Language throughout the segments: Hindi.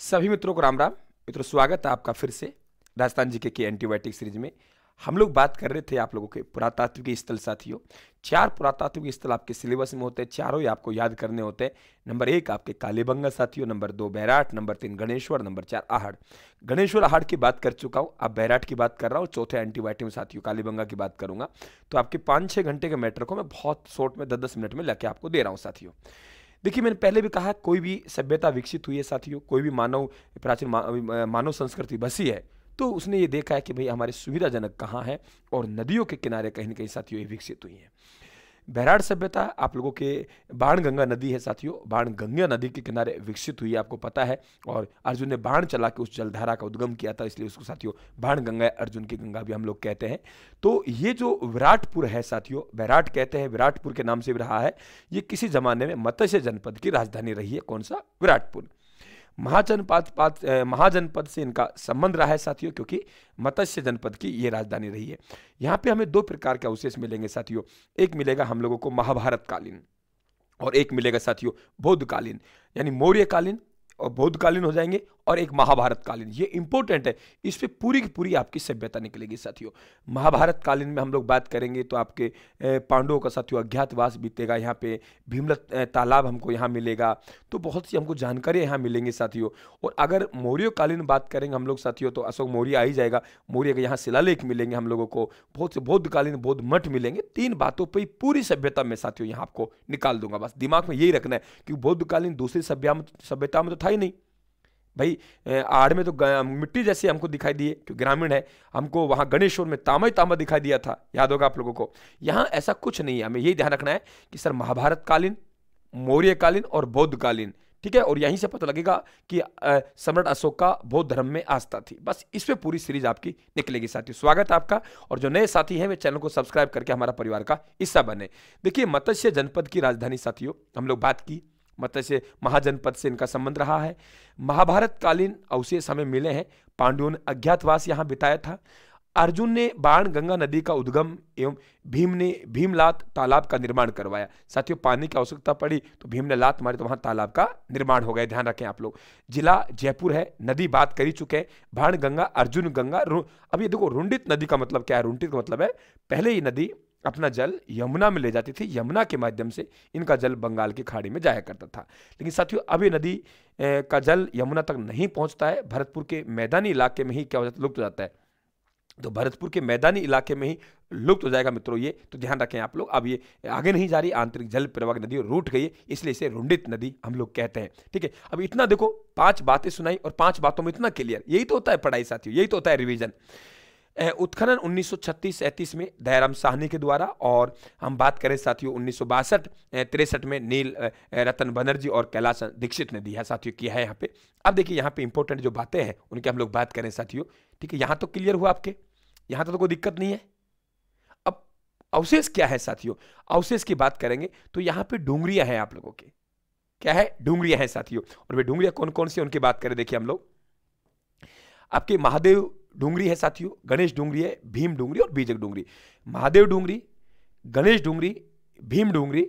सभी मित्रों को राम राम मित्रों स्वागत है आपका फिर से राजस्थान जी के, के एंटीबायोटिक सीरीज में हम लोग बात कर रहे थे आप लोगों के पुरातात्विक स्थल साथियों चार पुरातात्विक स्थल आपके सिलेबस में होते हैं चारों ही आपको याद करने होते हैं नंबर एक आपके कालीबंगा साथियों नंबर दो बैराट नंबर तीन गणेश्वर नंबर चार आहड़ गणेश्वर आहड़ की बात कर चुका हूँ आप बैराट की बात कर रहा हूँ चौथे एंटीबायोटिक साथियों कालीबंगा की बात करूंगा तो आपके पाँच छः घंटे के मैटर को मैं बहुत शॉर्ट में दस दस मिनट में लेके आपको दे रहा हूँ साथियों देखिए मैंने पहले भी कहा कोई भी सभ्यता विकसित हुई है साथियों कोई भी मानव प्राचीन मानव संस्कृति बसी है तो उसने ये देखा है कि भाई हमारे सुविधाजनक कहाँ है और नदियों के किनारे कहीं ना कहीं साथियों ये विकसित हुई हैं बैराड सभ्यता आप लोगों के बाण गंगा नदी है साथियों बाण गंगा नदी के किनारे विकसित हुई आपको पता है और अर्जुन ने बाण चला के उस जलधारा का उद्गम किया था इसलिए उसको साथियों बाण गंगा अर्जुन की गंगा भी हम लोग कहते हैं तो ये जो विराटपुर है साथियों बैराट कहते हैं विराटपुर के नाम से भी रहा है ये किसी जमाने में मत्स्य जनपद की राजधानी रही है कौन सा विराटपुर महाजनपद पात महाजनपद से इनका संबंध रहा है साथियों क्योंकि मत्स्य जनपद की ये राजधानी रही है यहाँ पे हमें दो प्रकार के अवशेष मिलेंगे साथियों एक मिलेगा हम लोगों को महाभारत कालीन और एक मिलेगा साथियों बौद्धकालीन यानी मौर्यकालीन और बौद्धकालीन हो जाएंगे और एक महाभारत कालीन ये इंपॉर्टेंट है इस पर पूरी की पूरी आपकी सभ्यता निकलेगी साथियों महाभारत कालीन में हम लोग बात करेंगे तो आपके पांडवों का साथियों अज्ञातवास बीतेगा यहाँ पे भीमलत तालाब हमको यहाँ मिलेगा तो बहुत सी हमको जानकारी यहाँ मिलेंगी साथियों और अगर मौर्य कालीन बात करेंगे हम लोग साथियों तो अशोक मौर्य आ ही जाएगा मौर्य के यहाँ शिलालेख मिलेंगे हम लोगों को बहुत से बौद्ध कालीन बौद्ध मठ मिलेंगे तीन बातों पर पूरी सभ्यता में साथियों यहाँ आपको निकाल दूंगा बस दिमाग में यही रखना है कि बौद्धकालीन दूसरी सभ्यता में तो था ही नहीं भाई आड़ में तो मिट्टी जैसे हमको दिखाई दिए क्योंकि ग्रामीण है हमको वहाँ गणेश्वर में तामा ही तामा दिखाई दिया था याद होगा आप लोगों को यहाँ ऐसा कुछ नहीं है हमें यही ध्यान रखना है कि सर महाभारत कालीन कालीन और बौद्धकालीन ठीक है और यहीं से पता लगेगा कि सम्राट अशोक का बौद्ध धर्म में आस्था थी बस इस पर पूरी सीरीज आपकी निकलेगी साथियों स्वागत है आपका और जो नए साथी हैं वे चैनल को सब्सक्राइब करके हमारा परिवार का हिस्सा बने देखिए मत्स्य जनपद की राजधानी साथियों हम लोग बात की मत्स्य महाजनपद से इनका संबंध रहा है महाभारत कालीन अवशेष हमें मिले हैं पांडवों ने अज्ञातवास यहाँ बिताया था अर्जुन ने बाण गंगा नदी का उद्गम एवं भीम ने भीमलात तालाब का निर्माण करवाया साथियों पानी की आवश्यकता पड़ी तो भीम ने लात मारी तो वहां तालाब का निर्माण हो गया ध्यान रखें आप लोग जिला जयपुर है नदी बात करी चुके हैं बाण गंगा अर्जुन गंगा अब ये देखो रुंडित नदी का मतलब क्या है रुंडित का मतलब है पहले ये नदी अपना जल यमुना में ले जाती थी यमुना के माध्यम से इनका जल बंगाल की खाड़ी में जाया करता था लेकिन साथियों अभी नदी का जल यमुना तक नहीं पहुंचता है भरतपुर के मैदानी इलाके में ही क्या हो जाता लुप्त हो जाता है तो भरतपुर के मैदानी इलाके में ही लुप्त हो जाएगा मित्रों ये तो ध्यान रखें आप लोग अब ये आगे नहीं जा रही आंतरिक जल प्रवाह नदी रूट गई है इसलिए इसे रुंडित नदी हम लोग कहते हैं ठीक है अब इतना देखो पांच बातें सुनाई और पांच बातों में इतना क्लियर यही तो होता है पढ़ाई साथियों यही तो होता है रिविजन उत्खनन उन्नीस सौ में दयाराम साहनी के द्वारा और हम बात करें साथियों उन्नीस सौ में नील रतन बनर्जी और कैलाश दीक्षित ने दिया साथियों किया है यहाँ पे अब देखिए यहाँ पे इंपॉर्टेंट जो बातें हैं उनकी हम लोग बात करें साथियों ठीक है यहाँ तो क्लियर हुआ आपके यहाँ तो, तो कोई दिक्कत नहीं है अब अवशेष क्या है साथियों अवशेष की बात करेंगे तो यहाँ पे डूंगरिया है आप लोगों के क्या है डूंगरिया है साथियों और वे डूंगरिया कौन कौन से उनकी बात करें देखिए हम लोग आपके महादेव डोंगरी है साथियों गणेश डोंगरी है भीम डोंगरी और बीजक डोंगरी महादेव डोंगरी गणेश डोंगरी भीम डोंगरी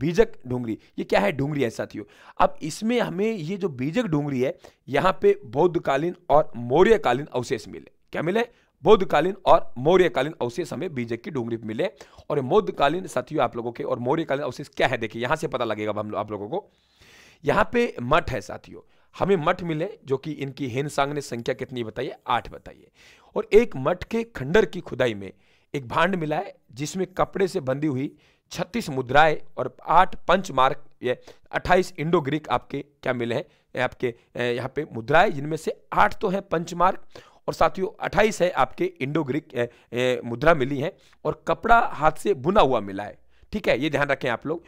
बीजक डोंगरी ये क्या है डोंगरी है साथियों अब इसमें हमें ये जो बीजक डोंगरी है यहाँ पे बौद्धकालीन और मौर्यकालीन अवशेष मिले क्या मिले बौद्धकालीन और मौर्यकालीन अवशेष हमें बीजक की डोंगरी मिले और मौद्धकालीन साथियों आप लोगों के और मौर्यकालीन अवशेष क्या है देखिए यहाँ से पता लगेगा हम आप लोगों को यहाँ पे मठ है साथियों हमें मठ मिले जो कि इनकी हेनसांग ने संख्या कितनी बताई है आठ बताइए और एक मठ के खंडर की खुदाई में एक भांड मिला है जिसमें कपड़े से बंधी हुई छत्तीस मुद्राएं और आठ पंच मार्क ये अट्ठाईस इंडो ग्रीक आपके क्या मिले हैं आपके यहाँ पे मुद्राएं जिनमें से आठ तो है मार्क और साथियों अट्ठाईस है आपके इंडो ग्रीक मुद्रा मिली है और कपड़ा हाथ से बुना हुआ मिला है ठीक है ये ध्यान रखें आप लोग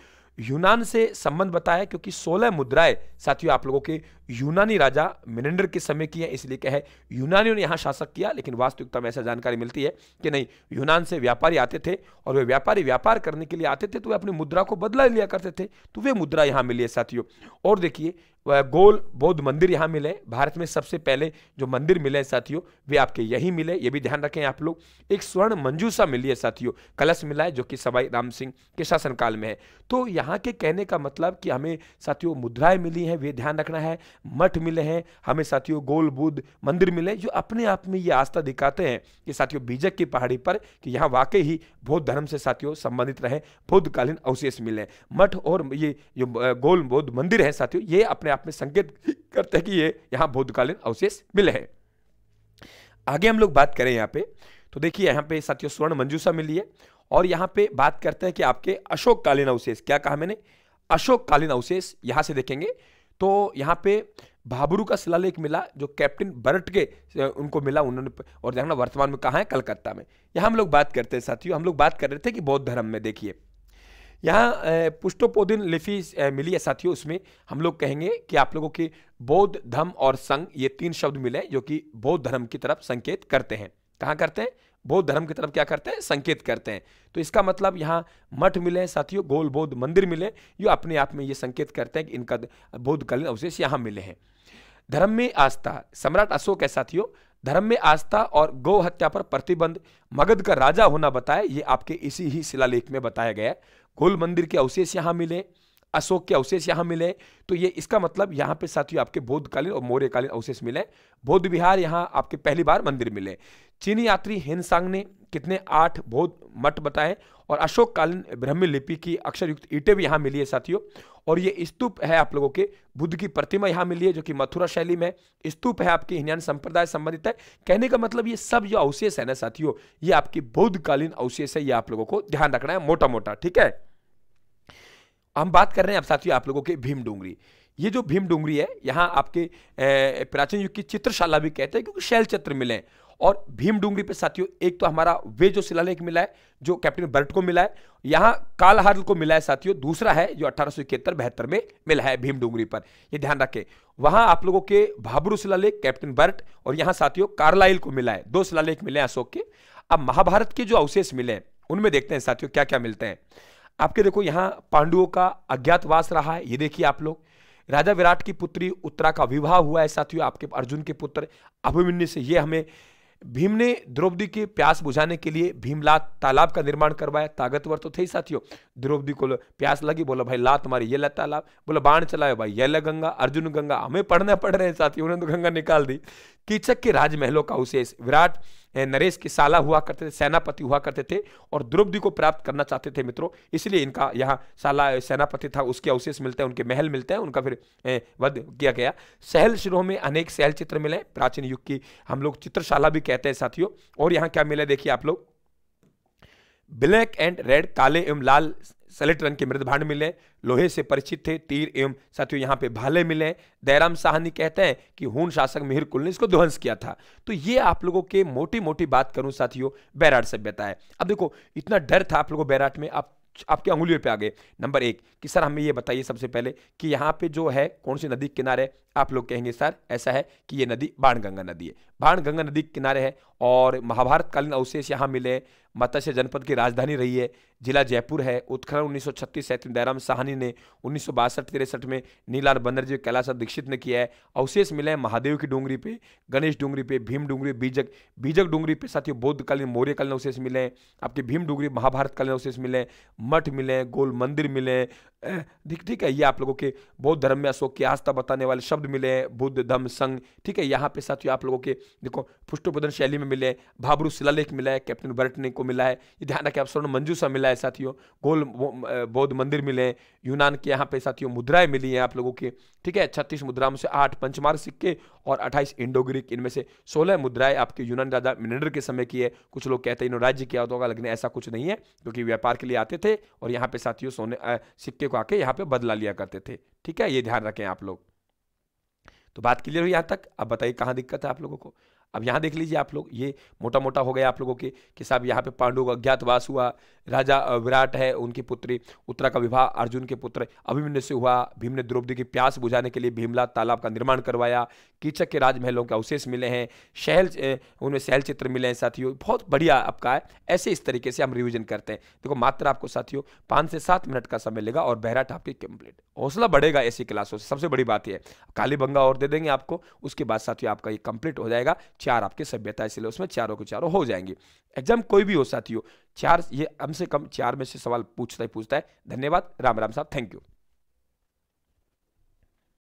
यूनान से संबंध बताया क्योंकि 16 मुद्राएं साथियों आप लोगों के यूनानी राजा मिनेंडर के समय की है इसलिए कहे यूनानियों ने यहाँ शासक किया लेकिन वास्तविकता में ऐसा जानकारी मिलती है कि नहीं यूनान से व्यापारी आते थे और वे व्यापारी व्यापार करने के लिए आते थे तो वे अपनी मुद्रा को बदला लिया करते थे तो वे मुद्रा यहाँ मिली है साथियों और देखिए गोल बौद्ध मंदिर यहाँ मिले भारत में सबसे पहले जो मंदिर मिले हैं साथियों वे आपके यही मिले ये भी ध्यान रखें आप लोग एक स्वर्ण मंजूसा मिली है साथियों कलश मिला है जो कि सवाई राम सिंह के शासनकाल में है तो यहाँ के कहने का मतलब कि हमें साथियों मुद्राएं मिली हैं वे ध्यान रखना है मठ मिले हैं हमें साथियों गोल बुद्ध मंदिर मिले जो अपने आप में ये आस्था दिखाते हैं कि साथियों बीजक की पहाड़ी पर कि यहाँ वाकई ही बौद्ध धर्म से साथियों संबंधित रहे बौद्धकालीन अवशेष मिले मठ और ये जो गोल बौद्ध मंदिर है साथियों ये अपने आप में संकेत करते हैं कि ये यहाँ बौद्धकालीन अवशेष मिले हैं आगे हम लोग बात करें यहाँ पे तो देखिए यहाँ पे साथियों स्वर्ण मंजूसा मिली है और यहाँ पे बात करते हैं कि आपके अशोक कालीन अवशेष क्या कहा मैंने अशोक कालीन अवशेष यहाँ से देखेंगे तो यहाँ पे भाबरू का शिलालेख मिला जो कैप्टन बर्ट के उनको मिला उन्होंने और देखना वर्तमान में कहाँ है कलकत्ता में यहाँ हम लोग बात करते हैं साथियों हम लोग बात कर रहे थे कि बौद्ध धर्म में देखिए यहाँ पुष्टोपोदिन लिपि मिली है साथियों उसमें हम लोग कहेंगे कि आप लोगों के बौद्ध धर्म और संघ ये तीन शब्द मिले जो कि बौद्ध धर्म की तरफ संकेत करते हैं कहाँ करते हैं बौद्ध धर्म की तरफ क्या करते हैं संकेत करते हैं तो इसका मतलब यहाँ मठ मिले साथियों गोल बौद्ध मंदिर मिले ये अपने आप में ये संकेत करते हैं कि इनका बौद्धकालीन अवशेष यहाँ मिले हैं धर्म में आस्था सम्राट अशोक है साथियों धर्म में आस्था और गौ हत्या पर प्रतिबंध मगध का राजा होना बताए ये आपके इसी ही शिलालेख में बताया गया है गोल मंदिर के अवशेष यहाँ मिले अशोक के अवशेष यहाँ मिले तो ये इसका मतलब यहाँ पे साथियों आपके बौद्धकालीन और मौर्यकालीन अवशेष मिले बौद्ध विहार यहाँ आपके पहली बार मंदिर मिले चीनी यात्री हेनसांग ने कितने आठ बौद्ध मठ बताए और अशोक कालीन ब्रह्मी लिपि की अक्षरयुक्त ईटें भी यहाँ मिली है साथियों और ये स्तूप है आप लोगों के बुद्ध की प्रतिमा यहाँ मिली है जो कि मथुरा शैली में स्तूप है आपके हिन्यान संप्रदाय संबंधित है कहने का मतलब ये सब जो अवशेष है ना साथियों ये आपकी बौद्धकालीन अवशेष है ये आप लोगों को ध्यान रखना है मोटा मोटा ठीक है हम बात कर रहे हैं अब साथियों आप लोगों के भीम डोंगरी ये जो भीम डोंगरी है यहाँ आपके प्राचीन युग की चित्रशाला भी कहते हैं क्योंकि शैल चित्र मिले हैं और भीम डूंगरी पे साथियों एक तो हमारा वे जो शिलालेख मिला है जो कैप्टन बर्ट को मिला है यहाँ कालहार को मिला है साथियों दूसरा है जो अठारह सौ इकहत्तर बहत्तर में मिला है भीम डोंगरी पर ये ध्यान रखें वहाँ आप लोगों के भाबरू शिलालेख कैप्टन बर्ट और यहाँ साथियों कार्लाइल को मिला है दो शिलालेख मिले हैं अशोक के अब महाभारत के जो अवशेष मिले हैं उनमें देखते हैं साथियों क्या क्या मिलते हैं आपके देखो यहाँ पांडुओं का अज्ञातवास रहा है ये देखिए आप लोग राजा विराट की पुत्री उत्तरा का विवाह हुआ है साथियों आपके अर्जुन के पुत्र अभिमन्यु से ये हमें भीम ने द्रौपदी की प्यास बुझाने के लिए भीमलात तालाब का निर्माण करवाया ताकतवर तो थे ही साथियों द्रौपदी को प्यास लगी बोला भाई लात मारी ये ला तालाब बोला बाण चलाया भाई ये ला गंगा अर्जुन गंगा हमें पढ़ना पड़ रहे हैं साथियों उन्होंने तो गंगा निकाल दी कीचक के राजमहलों का अवशेष विराट नरेश के साला हुआ करते थे सेनापति हुआ करते थे और द्रौपदी को प्राप्त करना चाहते थे मित्रों इसलिए इनका यहाँ साला सेनापति था उसके अवशेष मिलते हैं उनके महल मिलते हैं उनका फिर वध किया गया सहल शिरोह में अनेक सहल चित्र मिले प्राचीन युग की हम लोग चित्रशाला भी कहते हैं साथियों और यहाँ क्या मिले देखिए आप लोग ब्लैक एंड रेड काले एवं लाल सलेट रंग के मृद भांड मिले लोहे से परिचित थे तीर एवं साथियों यहाँ पे भाले मिले दयाराम साहनी कहते हैं कि हून शासक मिहिर कुल ने इसको ध्वंस किया था तो ये आप लोगों के मोटी मोटी बात करूं साथियों बैराट सभ्यता है अब देखो इतना डर था आप लोगों बैराट में आप आपके अंगुलियों पे आ गए नंबर एक कि सर हमें ये बताइए सबसे पहले कि यहाँ पे जो है कौन सी नदी किनारे आप लोग कहेंगे सर ऐसा है कि ये नदी बाणगंगा नदी है बाणगंगा नदी के किनारे है और महाभारतकालीन अवशेष यहाँ मिले मत्स्य जनपद की राजधानी रही है जिला जयपुर है उत्खनन उन्नीस सौ छत्तीस में दयाराम साहनी ने उन्नीस सौ बासठ तिरसठ में नीलाल बनर्जी कैलाश दीक्षित ने किया है अवशेष मिले हैं महादेव की डोंगरी पे गणेश डोंगरी पे भीम डोंगरी बीजक बीजक डोंगरी पे साथियों बौद्धकालीन मौर्यकालीन अवशेष मिले हैं आपके भीम डोंगरी महाभारतकालीन अवशेष मिले हैं मठ मिले हैं गोल मंदिर मिले हैं ठीक है ये आप लोगों के बौद्ध धर्म में अशोक की आस्था बताने वाले शब्द शब्द मिले हैं बुद्ध धम्म संघ ठीक है यहाँ पे साथियों आप लोगों के देखो पुष्टोपोधन शैली में मिले हैं भाबरू शिलालेख मिला है कैप्टन बर्टने को मिला है ये ध्यान रखें आप स्वर्ण मंजूसा मिला है साथियों गोल बौद्ध मंदिर मिले हैं यूनान के यहाँ पे साथियों मुद्राएं मिली हैं आप लोगों के ठीक है छत्तीस मुद्राओं से आठ पंचमार सिक्के और अट्ठाईस इंडो ग्रीक इनमें से सोलह मुद्राएं आपके यूनान राजा मिनेंडर के समय की है कुछ लोग कहते हैं इन्होंने राज्य किया होगा लेकिन ऐसा कुछ नहीं है क्योंकि व्यापार के लिए आते थे और यहाँ पे साथियों सोने सिक्के को आके यहाँ पे बदला लिया करते थे ठीक है ये ध्यान रखें आप लोग तो बात क्लियर हुई यहाँ तक अब बताइए कहाँ दिक्कत है आप लोगों को अब यहाँ देख लीजिए आप लोग ये मोटा मोटा हो गया आप लोगों के कि साहब यहाँ पे पांडु का अज्ञातवास हुआ राजा विराट है उनकी पुत्री उत्तरा का विवाह अर्जुन के पुत्र अभिमन्य से हुआ भीम ने द्रौपदी की प्यास बुझाने के लिए भीमला तालाब का निर्माण करवाया कीचक के राजमहलों के अवशेष मिले हैं शहल उनमें शहल चित्र मिले हैं साथियों बहुत बढ़िया आपका है ऐसे इस तरीके से हम रिविजन करते हैं देखो मात्र आपको साथियों पाँच से सात मिनट का समय लेगा और बहराट आपकी कंप्लीट हौसला बढ़ेगा ऐसी क्लासों से सबसे बड़ी बात यह कालीबंगा और दे देंगे आपको उसके बाद साथियों आपका ये कंप्लीट हो जाएगा चार आपके सभ्यता इसलिए उसमें चारों के चारों हो जाएंगे एग्जाम कोई भी हो साथियों चार ये कम से कम चार में से सवाल पूछता ही पूछता है धन्यवाद राम राम साहब थैंक यू